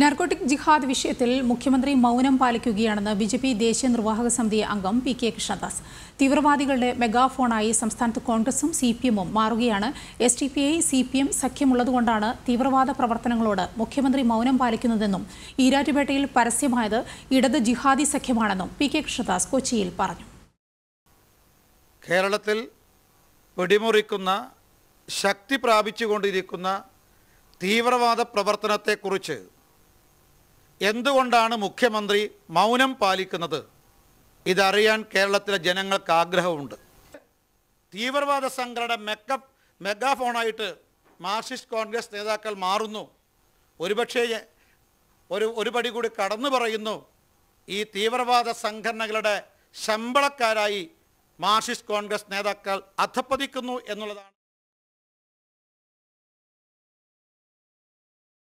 narcotic ജിഹാദ് വിഷയത്തിൽ മുഖ്യമന്ത്രി മൗനം പാലിക്കുകയാണെന്ന് ബി ജെ പി ദേശീയ നിർവാഹക സമിതി അംഗം പി കെ കൃഷ്ണദാസ് തീവ്രവാദികളുടെ മെഗാഫോണായി സംസ്ഥാനത്ത് കോൺഗ്രസും സി പി എമ്മും മാറുകയാണ് S D P I C P M സഖ്യമുള്ളതുകൊണ്ടാണ് തീവ്രവാദ പ്രവർത്തനങ്ങളോട് മുഖ്യമന്ത്രി മൗനം പാലിക്കുന്നതെന്നും ഈരാറ്റുപേട്ടയിൽ പരസ്യമായത് ഇടത് ജിഹാദി സഖ്യമാണെന്നും പി കെ കൃഷ്ണദാസ് കൊച്ചിയിൽ പറഞ്ഞു കേരളത്തിൽ വെടിമുറിക്കുന്ന ശക്തി പ്രാപിച്ചുകൊണ്ടിരിക്കുന്ന തീവ്രവാദ പ്രവർത്തനത്തെക്കുറിച്ച് എന്തുകൊണ്ടാണ് മുഖ്യമന്ത്രി മൗനം പാലിക്കുന്നത് ഇതറിയാൻ കേരളത്തിലെ ജനങ്ങൾക്ക് ആഗ്രഹമുണ്ട് തീവ്രവാദ സംഘടന മെക്കപ്പ് മെഗാഫോണായിട്ട് മാർക്സിസ്റ്റ് കോൺഗ്രസ് നേതാക്കൾ മാറുന്നു ഒരുപക്ഷേ ഒരു ഒരു പടി കൂടി കടന്നു പറയുന്നു ഈ തീവ്രവാദ സംഘടനകളുടെ ശമ്പളക്കാരായി മാർക്സിസ്റ്റ് കോൺഗ്രസ് നേതാക്കൾ അധപ്പതിക്കുന്നു എന്നുള്ളതാണ്